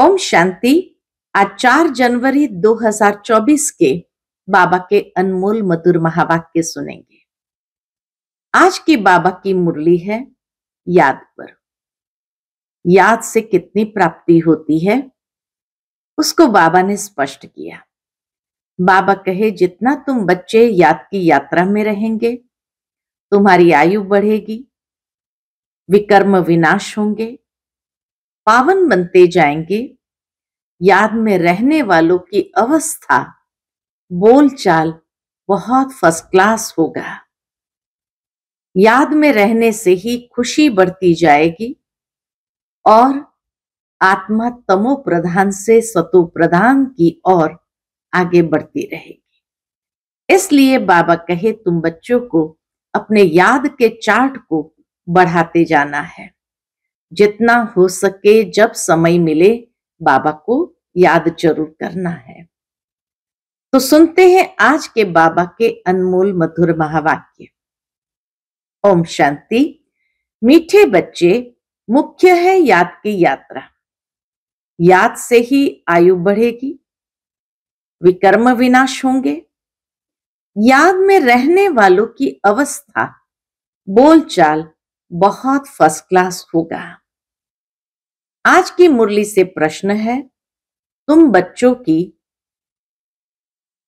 ओम शांति आज चार जनवरी 2024 के बाबा के अनमोल मधुर महावाक्य सुनेंगे आज की बाबा की मुरली है याद पर याद से कितनी प्राप्ति होती है उसको बाबा ने स्पष्ट किया बाबा कहे जितना तुम बच्चे याद की यात्रा में रहेंगे तुम्हारी आयु बढ़ेगी विकर्म विनाश होंगे पावन बनते जाएंगे याद में रहने वालों की अवस्था बोलचाल बहुत फर्स्ट क्लास होगा याद में रहने से ही खुशी बढ़ती जाएगी और आत्मा तमो प्रधान से सतो प्रधान की ओर आगे बढ़ती रहेगी इसलिए बाबा कहे तुम बच्चों को अपने याद के चार्ट को बढ़ाते जाना है जितना हो सके जब समय मिले बाबा को याद जरूर करना है तो सुनते हैं आज के बाबा के अनमोल मधुर महावाक्य ओम शांति मीठे बच्चे मुख्य है याद की यात्रा याद से ही आयु बढ़ेगी विकर्म विनाश होंगे याद में रहने वालों की अवस्था बोलचाल बहुत फर्स्ट क्लास होगा आज की मुरली से प्रश्न है तुम बच्चों की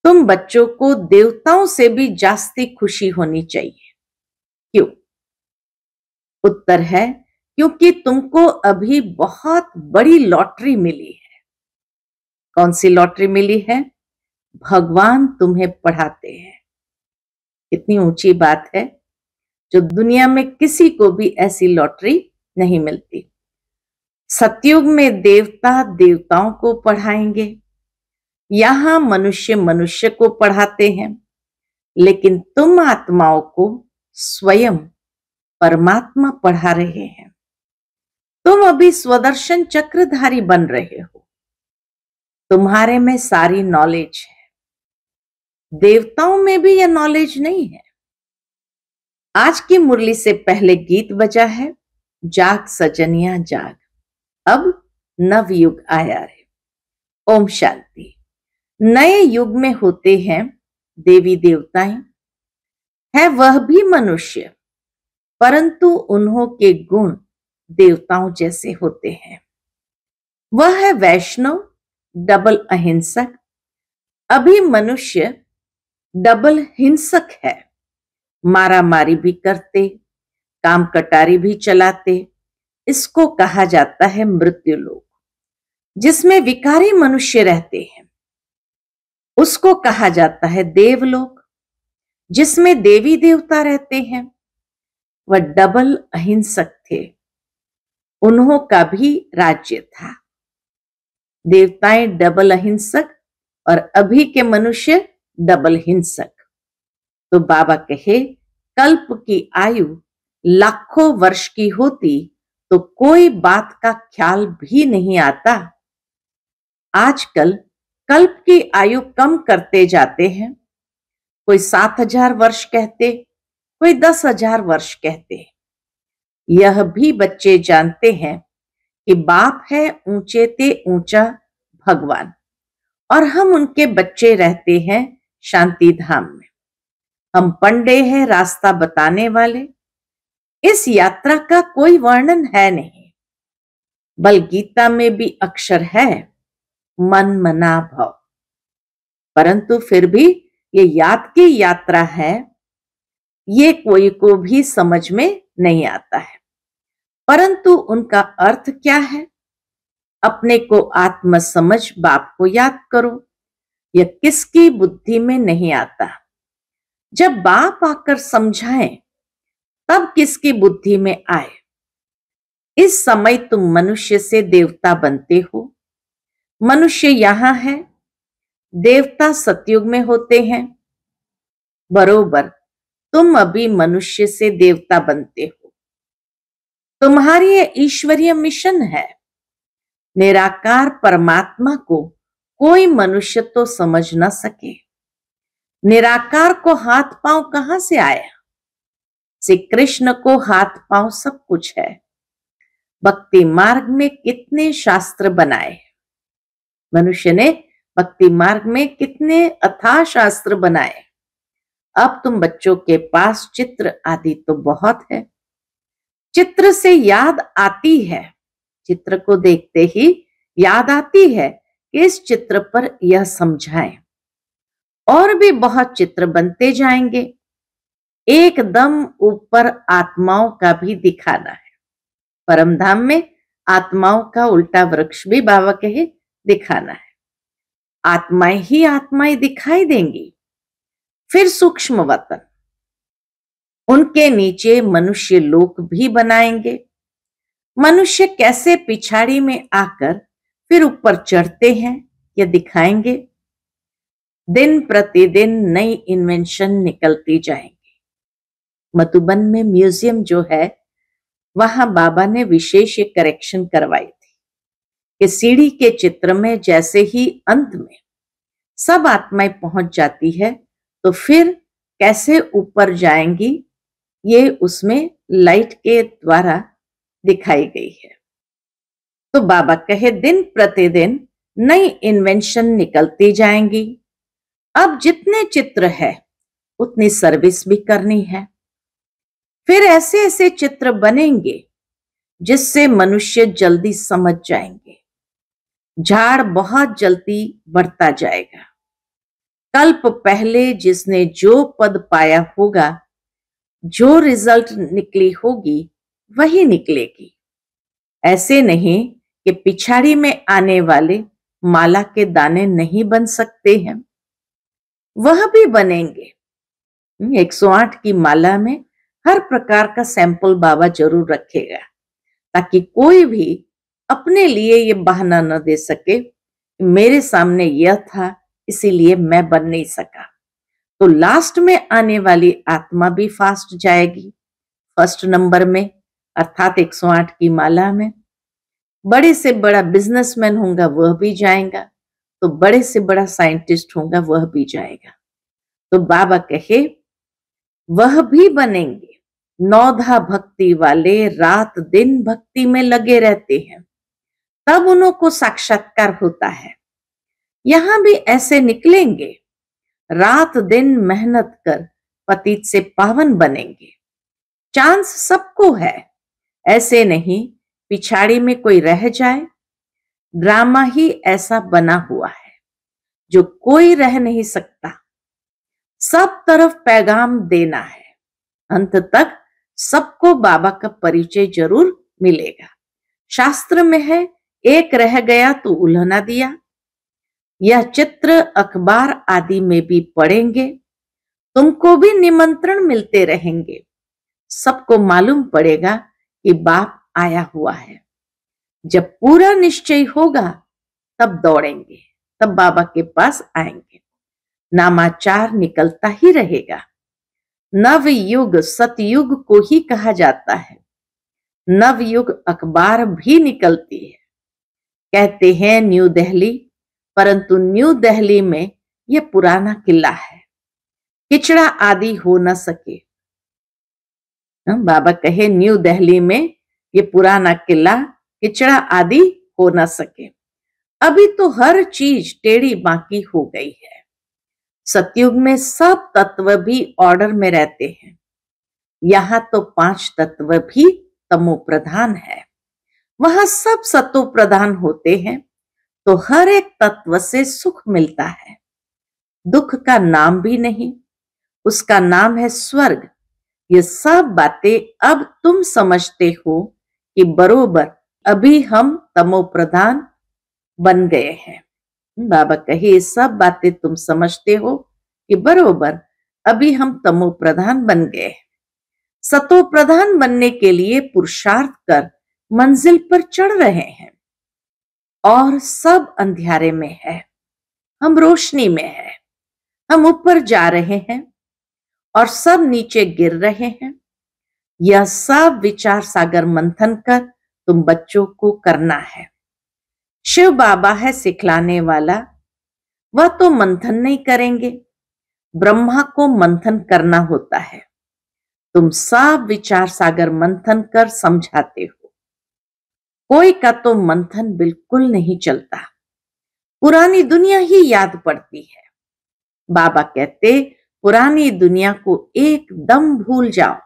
तुम बच्चों को देवताओं से भी जास्ती खुशी होनी चाहिए क्यों उत्तर है क्योंकि तुमको अभी बहुत बड़ी लॉटरी मिली है कौन सी लॉटरी मिली है भगवान तुम्हें पढ़ाते हैं कितनी ऊंची बात है जो दुनिया में किसी को भी ऐसी लॉटरी नहीं मिलती सतयुग में देवता देवताओं को पढ़ाएंगे यहां मनुष्य मनुष्य को पढ़ाते हैं लेकिन तुम आत्माओं को स्वयं परमात्मा पढ़ा रहे हैं तुम अभी स्वदर्शन चक्रधारी बन रहे हो तुम्हारे में सारी नॉलेज है देवताओं में भी यह नॉलेज नहीं है आज की मुरली से पहले गीत बजा है जाग सजनिया जाग अब युग आया है ओम शांति नए युग में होते हैं देवी देवताएं है वह भी मनुष्य परंतु उन्हों के गुण देवताओं जैसे होते हैं वह है वैष्णव डबल अहिंसक अभी मनुष्य डबल हिंसक है मारा मारी भी करते काम कटारी भी चलाते इसको कहा जाता है मृत्यु लोक जिसमें विकारी मनुष्य रहते हैं उसको कहा जाता है देवलोक जिसमें देवी देवता रहते हैं वह डबल अहिंसक थे उन्हों का भी राज्य था देवताएं डबल अहिंसक और अभी के मनुष्य डबल हिंसक तो बाबा कहे कल्प की आयु लाखों वर्ष की होती तो कोई बात का ख्याल भी नहीं आता आजकल कल्प की आयु कम करते जाते हैं कोई सात हजार वर्ष कहते कोई दस हजार वर्ष कहते यह भी बच्चे जानते हैं कि बाप है ऊंचे ते ऊंचा भगवान और हम उनके बच्चे रहते हैं शांति धाम में हम पंडे हैं रास्ता बताने वाले इस यात्रा का कोई वर्णन है नहीं बल गीता में भी अक्षर है मन मना भव परंतु फिर भी ये याद की यात्रा है ये कोई को भी समझ में नहीं आता है परंतु उनका अर्थ क्या है अपने को आत्म समझ बाप को याद करो यह किसकी बुद्धि में नहीं आता जब बाप आकर समझाएं तब किसकी बुद्धि में आए इस समय तुम मनुष्य से देवता बनते हो मनुष्य यहां है देवता सतयुग में होते हैं बरोबर तुम अभी मनुष्य से देवता बनते हो तुम्हारी यह ईश्वरीय मिशन है निराकार परमात्मा को कोई मनुष्य तो समझ ना सके निराकार को हाथ पांव कहां से आया श्री कृष्ण को हाथ पांव सब कुछ है भक्ति मार्ग में कितने शास्त्र बनाए मनुष्य ने भक्ति मार्ग में कितने अथा शास्त्र बनाए अब तुम बच्चों के पास चित्र आदि तो बहुत है चित्र से याद आती है चित्र को देखते ही याद आती है कि इस चित्र पर यह समझाएं और भी बहुत चित्र बनते जाएंगे एकदम ऊपर आत्माओं का भी दिखाना है परमधाम में आत्माओं का उल्टा वृक्ष भी बाबा कहे दिखाना है आत्माएं ही आत्माएं दिखाई देंगी फिर सूक्ष्म वतन उनके नीचे मनुष्य लोक भी बनाएंगे मनुष्य कैसे पिछाड़ी में आकर फिर ऊपर चढ़ते हैं यह दिखाएंगे दिन प्रतिदिन नई इन्वेंशन निकलती जाएंगी मधुबन में म्यूजियम जो है वहां बाबा ने विशेष एक करेक्शन करवाई थी कि सीढ़ी के चित्र में जैसे ही अंत में सब आत्माएं पहुंच जाती है तो फिर कैसे ऊपर जाएंगी ये उसमें लाइट के द्वारा दिखाई गई है तो बाबा कहे दिन प्रतिदिन नई इन्वेंशन निकलती जाएंगी अब जितने चित्र है उतनी सर्विस भी करनी है फिर ऐसे ऐसे चित्र बनेंगे जिससे मनुष्य जल्दी समझ जाएंगे झाड़ बहुत जल्दी बढ़ता जाएगा कल्प पहले जिसने जो पद पाया होगा जो रिजल्ट निकली होगी वही निकलेगी ऐसे नहीं कि पिछाड़ी में आने वाले माला के दाने नहीं बन सकते हैं वह भी बनेंगे 108 की माला में हर प्रकार का सैंपल बाबा जरूर रखेगा ताकि कोई भी अपने लिए ये बहाना न दे सके मेरे सामने यह था इसीलिए मैं बन नहीं सका तो लास्ट में आने वाली आत्मा भी फास्ट जाएगी फर्स्ट नंबर में अर्थात 108 की माला में बड़े से बड़ा बिजनेसमैन होगा वह भी जाएगा तो बड़े से बड़ा साइंटिस्ट होगा वह भी जाएगा तो बाबा कहे वह भी बनेंगे नौधा भक्ति वाले रात दिन भक्ति में लगे रहते हैं तब उन्हों को साक्षात्कार होता है यहां भी ऐसे निकलेंगे रात दिन मेहनत कर पतित से पावन बनेंगे चांस सबको है ऐसे नहीं पिछाड़ी में कोई रह जाए ड्रामा ही ऐसा बना हुआ है जो कोई रह नहीं सकता सब तरफ पैगाम देना है अंत तक सबको बाबा का परिचय जरूर मिलेगा शास्त्र में है एक रह गया तो उल्हना दिया यह चित्र अखबार आदि में भी पढ़ेंगे तुमको भी निमंत्रण मिलते रहेंगे सबको मालूम पड़ेगा कि बाप आया हुआ है जब पूरा निश्चय होगा तब दौड़ेंगे तब बाबा के पास आएंगे नामाचार निकलता ही रहेगा नवयुग सतयुग को ही कहा जाता है नवयुग अखबार भी निकलती है कहते हैं न्यू दिल्ली परंतु न्यू दिल्ली में यह पुराना किला है किचड़ा आदि हो न सके हाँ, बाबा कहे न्यू दिल्ली में ये पुराना किला किचड़ा आदि हो न सके अभी तो हर चीज टेढ़ी बाकी हो गई है सतयुग में सब तत्व भी ऑर्डर में रहते हैं यहाँ तो पांच तत्व भी तमो प्रधान है वहां सब सत्व प्रधान होते हैं तो हर एक तत्व से सुख मिलता है दुख का नाम भी नहीं उसका नाम है स्वर्ग ये सब बातें अब तुम समझते हो कि बरोबर अभी हम तमो प्रधान बन गए हैं बाबा कहे सब बातें तुम समझते हो कि बरोबर अभी हम तमो प्रधान बन गए सतो प्रधान बनने के लिए पुरुषार्थ कर मंजिल पर चढ़ रहे हैं और सब अंधेरे में है हम रोशनी में है हम ऊपर जा रहे हैं और सब नीचे गिर रहे हैं यह सब विचार सागर मंथन कर तुम बच्चों को करना है शिव बाबा है सिखलाने वाला वह तो मंथन नहीं करेंगे ब्रह्मा को मंथन करना होता है तुम सब विचार सागर मंथन कर समझाते हो कोई का तो मंथन बिल्कुल नहीं चलता पुरानी दुनिया ही याद पड़ती है बाबा कहते पुरानी दुनिया को एकदम भूल जाओ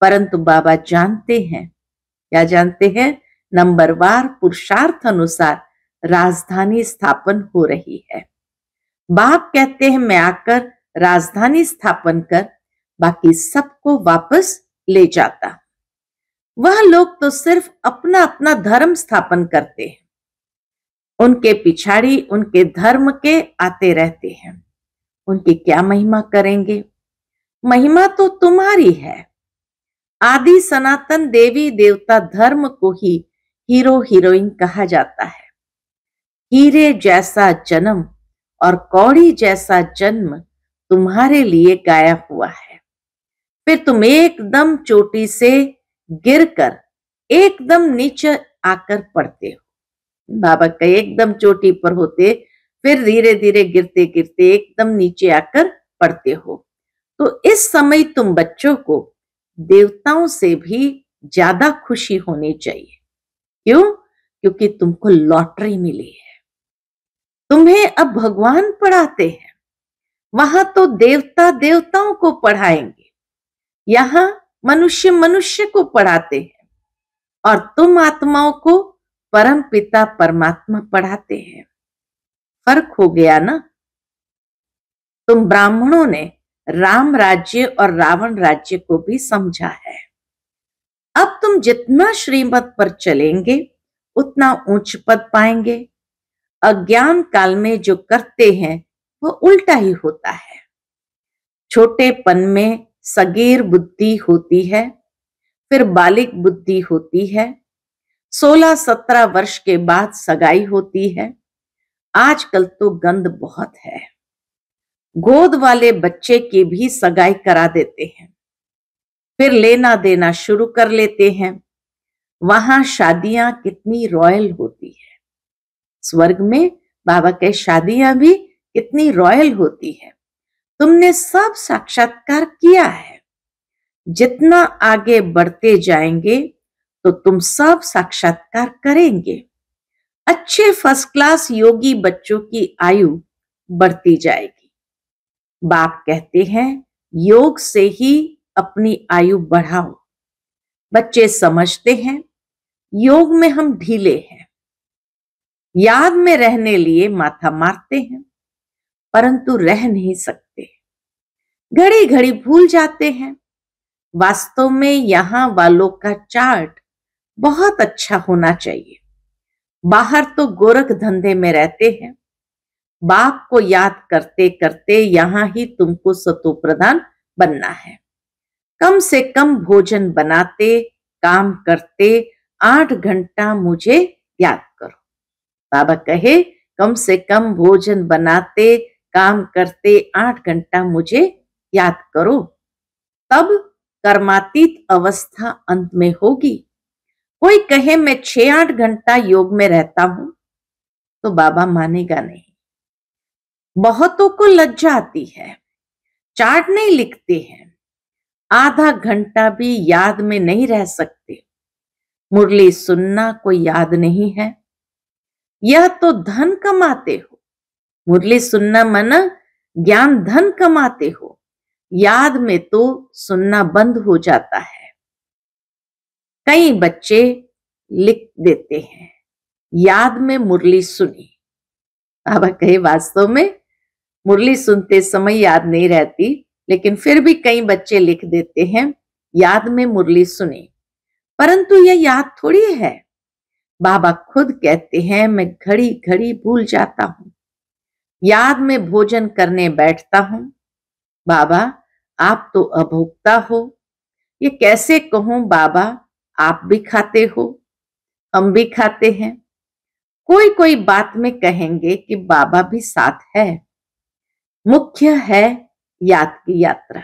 परंतु बाबा जानते हैं क्या जानते हैं नंबरवार पुरुषार्थ अनुसार राजधानी स्थापन हो रही है बाप कहते हैं मैं आकर राजधानी स्थापन कर बाकी सबको वापस ले जाता वह लोग तो सिर्फ अपना अपना धर्म स्थापन करते हैं उनके पिछाड़ी उनके धर्म के आते रहते हैं उनकी क्या महिमा करेंगे महिमा तो तुम्हारी है आदि सनातन देवी देवता धर्म को ही हीरो हीरोइन कहा जाता है हीरे जैसा जन्म और कौड़ी जैसा जन्म तुम्हारे लिए गाया हुआ है फिर तुम एकदम चोटी से गिरकर एकदम नीचे आकर पड़ते हो बाबा का एकदम चोटी पर होते फिर धीरे धीरे गिरते गिरते एकदम नीचे आकर पड़ते हो तो इस समय तुम बच्चों को देवताओं से भी ज्यादा खुशी होनी चाहिए क्यों क्योंकि तुमको लॉटरी मिली है तुम्हें अब भगवान पढ़ाते हैं वहां तो देवता देवताओं को पढ़ाएंगे यहां मनुष्य मनुष्य को पढ़ाते हैं और तुम आत्माओं को परम पिता परमात्मा पढ़ाते हैं फर्क हो गया ना तुम ब्राह्मणों ने राम राज्य और रावण राज्य को भी समझा है अब तुम जितना श्रीमत पर चलेंगे उतना उच्च पद पाएंगे अज्ञान काल में जो करते हैं वो उल्टा ही होता है छोटेपन में सगीर बुद्धि होती है फिर बालिक बुद्धि होती है सोलह सत्रह वर्ष के बाद सगाई होती है आजकल तो गंध बहुत है गोद वाले बच्चे की भी सगाई करा देते हैं फिर लेना देना शुरू कर लेते हैं वहां शादियां कितनी रॉयल होती है स्वर्ग में बाबा के शादियां भी कितनी रॉयल होती है तुमने सब साक्षात्कार किया है जितना आगे बढ़ते जाएंगे तो तुम सब साक्षात्कार करेंगे अच्छे फर्स्ट क्लास योगी बच्चों की आयु बढ़ती जाएगी बाप कहते हैं योग से ही अपनी आयु बढ़ाओ बच्चे समझते हैं योग में हम ढीले हैं याद में रहने लिए माथा मारते हैं परंतु रह नहीं सकते घड़ी घड़ी भूल जाते हैं वास्तव में यहां वालों का चार्ट बहुत अच्छा होना चाहिए बाहर तो गोरख धंधे में रहते हैं बाप को याद करते करते यहां ही तुमको सतो प्रधान बनना है कम से कम भोजन बनाते काम करते आठ घंटा मुझे याद करो बाबा कहे कम से कम भोजन बनाते काम करते आठ घंटा मुझे याद करो तब कर्मातीत अवस्था अंत में होगी कोई कहे मैं छह आठ घंटा योग में रहता हूं तो बाबा मानेगा नहीं बहुतों को लज्जा आती है चार्ट नहीं लिखते हैं आधा घंटा भी याद में नहीं रह सकते मुरली सुनना कोई याद नहीं है यह तो धन कमाते हो मुरली सुनना मना ज्ञान धन कमाते हो याद में तो सुनना बंद हो जाता है कई बच्चे लिख देते हैं याद में मुरली सुनी अब कहे वास्तव में मुरली सुनते समय याद नहीं रहती लेकिन फिर भी कई बच्चे लिख देते हैं याद में मुरली सुने परंतु यह याद थोड़ी है बाबा खुद कहते हैं मैं घड़ी घड़ी भूल जाता हूं याद में भोजन करने बैठता हूं बाबा आप तो अभोक्ता हो ये कैसे कहूं बाबा आप भी खाते हो हम भी खाते हैं कोई कोई बात में कहेंगे कि बाबा भी साथ है मुख्य है याद की यात्रा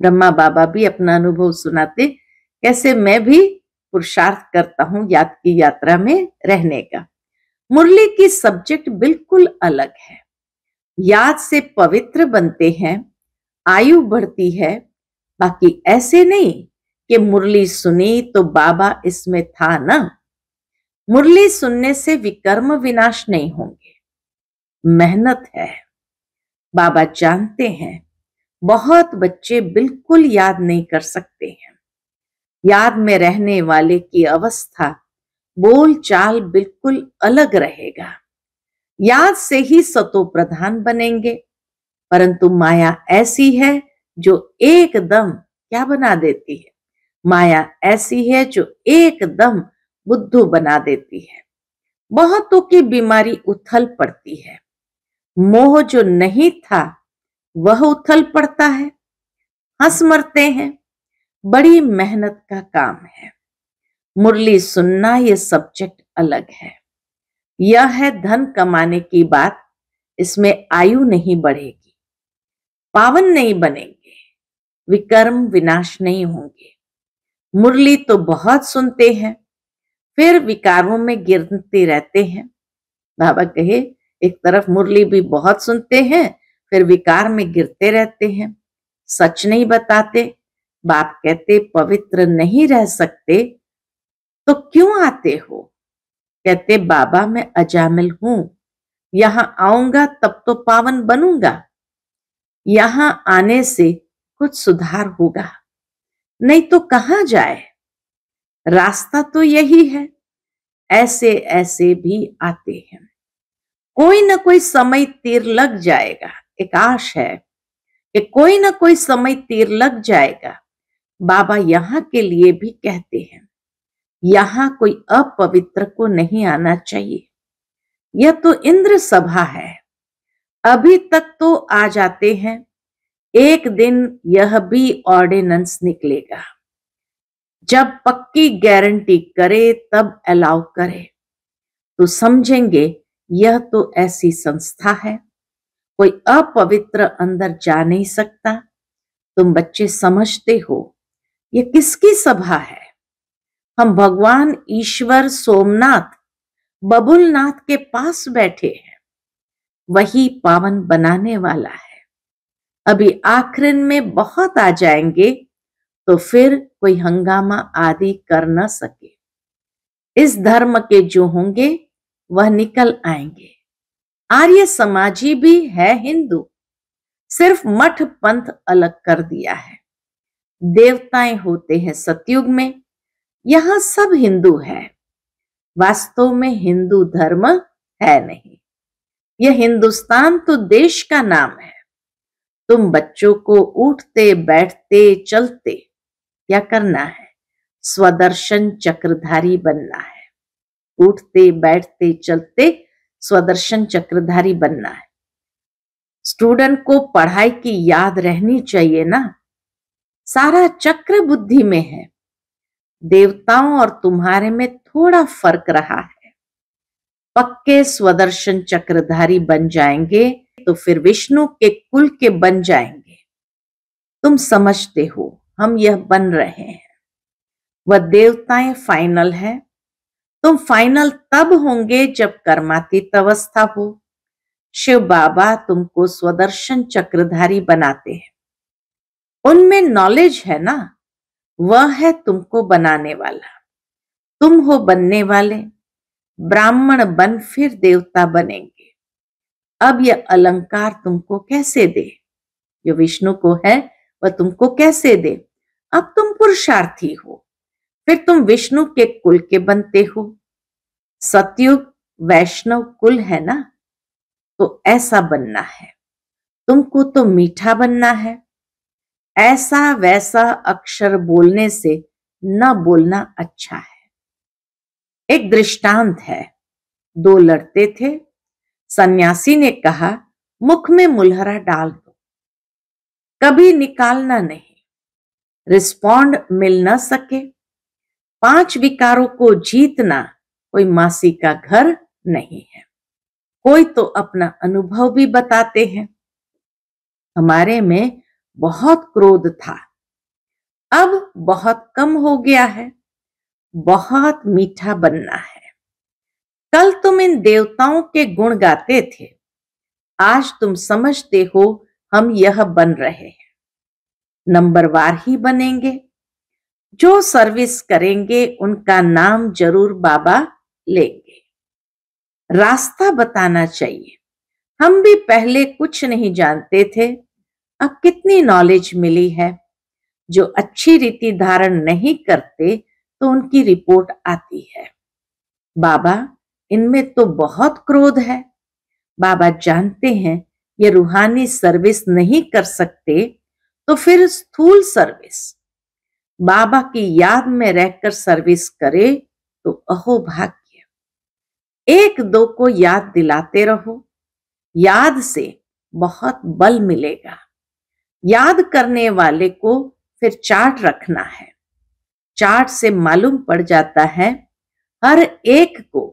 ब्रह्मा बाबा भी अपना अनुभव सुनाते कैसे मैं भी पुरुषार्थ करता हूं याद की यात्रा में रहने का मुरली की सब्जेक्ट बिल्कुल अलग है याद से पवित्र बनते हैं आयु बढ़ती है बाकी ऐसे नहीं कि मुरली सुनी तो बाबा इसमें था ना मुरली सुनने से विकर्म विनाश नहीं होंगे मेहनत है बाबा जानते हैं बहुत बच्चे बिल्कुल याद नहीं कर सकते हैं याद में रहने वाले की अवस्था बोल चाल बिल्कुल अलग रहेगा याद से ही सतो प्रधान बनेंगे परंतु माया ऐसी है जो एकदम क्या बना देती है माया ऐसी है जो एकदम बुद्धू बना देती है बहुतों की बीमारी उथल पड़ती है मोह जो नहीं था वह उथल पड़ता है हंस मरते हैं बड़ी मेहनत का काम है मुरली सुनना ये सब्जेक्ट अलग है यह है धन कमाने की बात इसमें आयु नहीं बढ़ेगी पावन नहीं बनेंगे विकर्म विनाश नहीं होंगे मुरली तो बहुत सुनते हैं फिर विकारों में गिरते रहते हैं बाबा कहे एक तरफ मुरली भी बहुत सुनते हैं फिर विकार में गिरते रहते हैं सच नहीं बताते बाप कहते पवित्र नहीं रह सकते तो क्यों आते हो कहते बाबा मैं अजामिल हूं यहां आऊंगा तब तो पावन बनूंगा यहां आने से कुछ सुधार होगा नहीं तो कहा जाए रास्ता तो यही है ऐसे ऐसे भी आते हैं कोई ना कोई समय तीर लग जाएगा एक आश है कि कोई ना कोई समय तीर लग जाएगा बाबा यहाँ के लिए भी कहते हैं यहाँ कोई अपवित्र को नहीं आना चाहिए यह तो इंद्र सभा है अभी तक तो आ जाते हैं एक दिन यह भी ऑर्डिनेंस निकलेगा जब पक्की गारंटी करे तब अलाउ करे तो समझेंगे यह तो ऐसी संस्था है कोई अपवित्र अंदर जा नहीं सकता तुम बच्चे समझते हो यह किसकी सभा है हम भगवान ईश्वर सोमनाथ बबुलनाथ के पास बैठे हैं वही पावन बनाने वाला है अभी आखिरन में बहुत आ जाएंगे तो फिर कोई हंगामा आदि कर न सके इस धर्म के जो होंगे वह निकल आएंगे आर्य समाजी भी है हिंदू सिर्फ मठ पंथ अलग कर दिया है देवताएं होते हैं सतयुग में यहां सब हिंदू है वास्तव में हिंदू धर्म है नहीं यह हिंदुस्तान तो देश का नाम है तुम बच्चों को उठते बैठते चलते क्या करना है स्वदर्शन चक्रधारी बनना है उठते बैठते चलते स्वदर्शन चक्रधारी बनना है स्टूडेंट को पढ़ाई की याद रहनी चाहिए ना सारा चक्र बुद्धि में है देवताओं और तुम्हारे में थोड़ा फर्क रहा है पक्के स्वदर्शन चक्रधारी बन जाएंगे तो फिर विष्णु के कुल के बन जाएंगे तुम समझते हो हम यह बन रहे हैं वह देवताएं फाइनल है तुम फाइनल तब होंगे जब कर्मातीत अवस्था हो शिव बाबा तुमको स्वदर्शन चक्रधारी बनाते हैं उनमें नॉलेज है ना वह है तुमको बनाने वाला तुम हो बनने वाले ब्राह्मण बन फिर देवता बनेंगे अब यह अलंकार तुमको कैसे दे जो विष्णु को है वह तुमको कैसे दे अब तुम पुरुषार्थी हो फिर तुम विष्णु के कुल के बनते हो सतयुग वैष्णव कुल है ना तो ऐसा बनना है तुमको तो मीठा बनना है ऐसा वैसा अक्षर बोलने से न बोलना अच्छा है एक दृष्टांत है दो लड़ते थे सन्यासी ने कहा मुख में मुलहरा डाल दो कभी निकालना नहीं रिस्पॉन्ड मिल न सके पांच विकारों को जीतना कोई मासी का घर नहीं है कोई तो अपना अनुभव भी बताते हैं हमारे में बहुत क्रोध था अब बहुत कम हो गया है बहुत मीठा बनना है कल तुम इन देवताओं के गुण गाते थे आज तुम समझते हो हम यह बन रहे हैं नंबरवार ही बनेंगे जो सर्विस करेंगे उनका नाम जरूर बाबा लेंगे रास्ता बताना चाहिए हम भी पहले कुछ नहीं जानते थे अब कितनी नॉलेज मिली है जो अच्छी रीति धारण नहीं करते तो उनकी रिपोर्ट आती है बाबा इनमें तो बहुत क्रोध है बाबा जानते हैं ये रूहानी सर्विस नहीं कर सकते तो फिर स्थूल सर्विस बाबा की याद में रहकर सर्विस करे तो अहो भाग्य एक दो को याद दिलाते रहो याद से बहुत बल मिलेगा याद करने वाले को फिर चार्ट रखना है चार्ट से मालूम पड़ जाता है हर एक को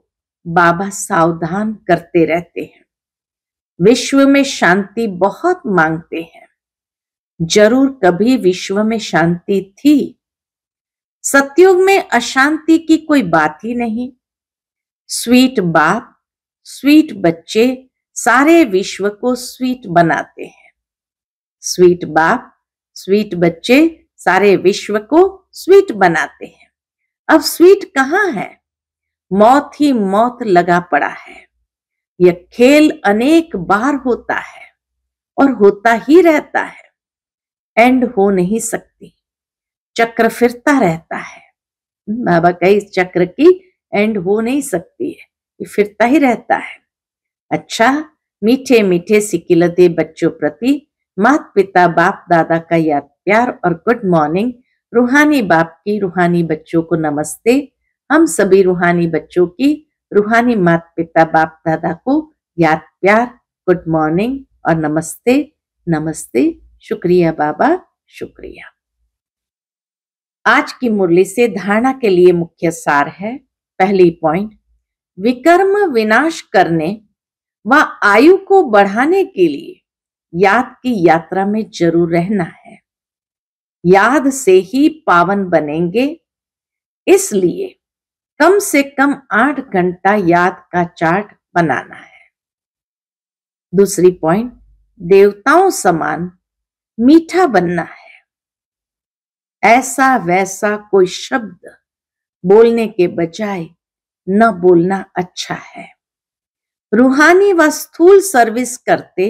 बाबा सावधान करते रहते हैं विश्व में शांति बहुत मांगते हैं जरूर कभी विश्व में शांति थी सत्युग में अशांति की कोई बात ही नहीं स्वीट बाप स्वीट बच्चे सारे विश्व को स्वीट बनाते हैं स्वीट बाप स्वीट बच्चे सारे विश्व को स्वीट बनाते हैं अब स्वीट कहाँ है मौत ही मौत लगा पड़ा है यह खेल अनेक बार होता है और होता ही रहता है एंड हो नहीं सकती चक्र फिरता रहता है बाबा का इस चक्र की एंड हो नहीं सकती है ये फिरता ही रहता है अच्छा मीठे मीठे सिकिलते बच्चों प्रति मात पिता बाप दादा का याद प्यार और गुड मॉर्निंग रूहानी बाप की रूहानी बच्चों को नमस्ते हम सभी रूहानी बच्चों की रूहानी मात पिता बाप दादा को याद प्यार गुड मॉर्निंग और नमस्ते नमस्ते शुक्रिया बाबा शुक्रिया आज की मुरली से धारणा के लिए मुख्य सार है पहली पॉइंट विकर्म विनाश करने व आयु को बढ़ाने के लिए याद की यात्रा में जरूर रहना है याद से ही पावन बनेंगे इसलिए कम से कम आठ घंटा याद का चार्ट बनाना है दूसरी पॉइंट देवताओं समान मीठा बनना है ऐसा वैसा कोई शब्द बोलने के बजाय न बोलना अच्छा है रूहानी व स्थूल सर्विस करते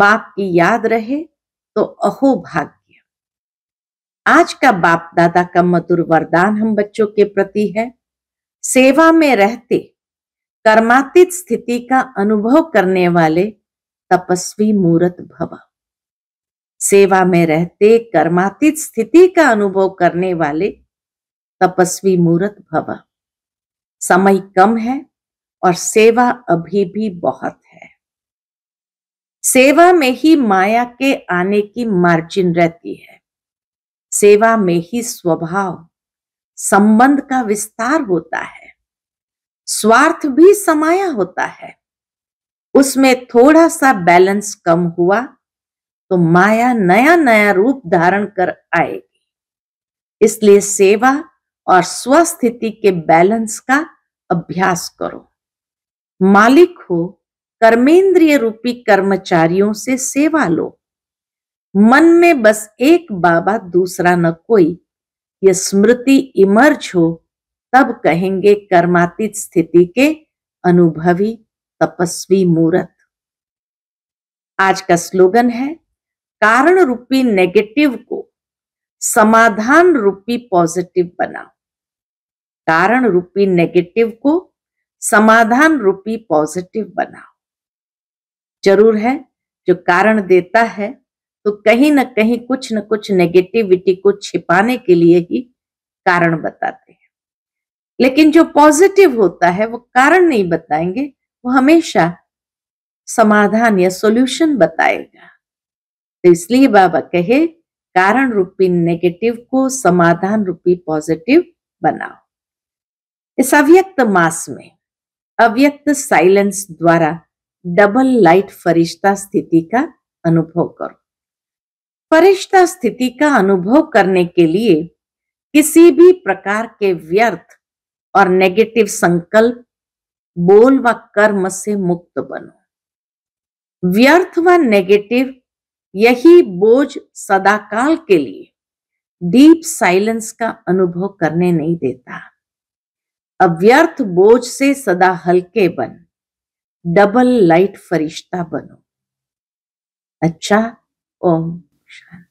बाप की याद रहे तो अहो भाग्य आज का बाप दादा का मधुर वरदान हम बच्चों के प्रति है सेवा में रहते कर्मातीत स्थिति का अनुभव करने वाले तपस्वी मूर्त भवा सेवा में रहते कर्मातीत स्थिति का अनुभव करने वाले तपस्वी मूर्त भव समय कम है और सेवा अभी भी बहुत है सेवा में ही माया के आने की मार्जिन रहती है सेवा में ही स्वभाव संबंध का विस्तार होता है स्वार्थ भी समाया होता है उसमें थोड़ा सा बैलेंस कम हुआ तो माया नया नया रूप धारण कर आएगी इसलिए सेवा और स्वस्थिति के बैलेंस का अभ्यास करो मालिक हो कर्मेंद्रिय रूपी कर्मचारियों से सेवा लो मन में बस एक बाबा दूसरा न कोई ये स्मृति इमर्ज हो तब कहेंगे कर्मातीत स्थिति के अनुभवी तपस्वी मूर्त आज का स्लोगन है कारण रूपी नेगेटिव को समाधान रूपी पॉजिटिव बनाओ कारण रूपी नेगेटिव को समाधान रूपी पॉजिटिव बनाओ जरूर है जो कारण देता है तो कहीं ना कहीं कुछ न कुछ नेगेटिविटी को छिपाने के लिए ही कारण बताते हैं लेकिन जो पॉजिटिव होता है वो कारण नहीं बताएंगे वो हमेशा समाधान या सॉल्यूशन बताएगा तो इसलिए बाबा कहे कारण रूपी नेगेटिव को समाधान रूपी पॉजिटिव बनाओ इस अव्यक्त मास में अव्यक्त साइलेंस द्वारा डबल लाइट फरिश्ता स्थिति का अनुभव करो फरिश्ता स्थिति का अनुभव करने के लिए किसी भी प्रकार के व्यर्थ और नेगेटिव संकल्प बोल व कर्म से मुक्त बनो व्यर्थ व नेगेटिव यही बोझ सदाकाल के लिए डीप साइलेंस का अनुभव करने नहीं देता अव्यर्थ बोझ से सदा हल्के बन डबल लाइट फरिश्ता बनो अच्छा ओम शांति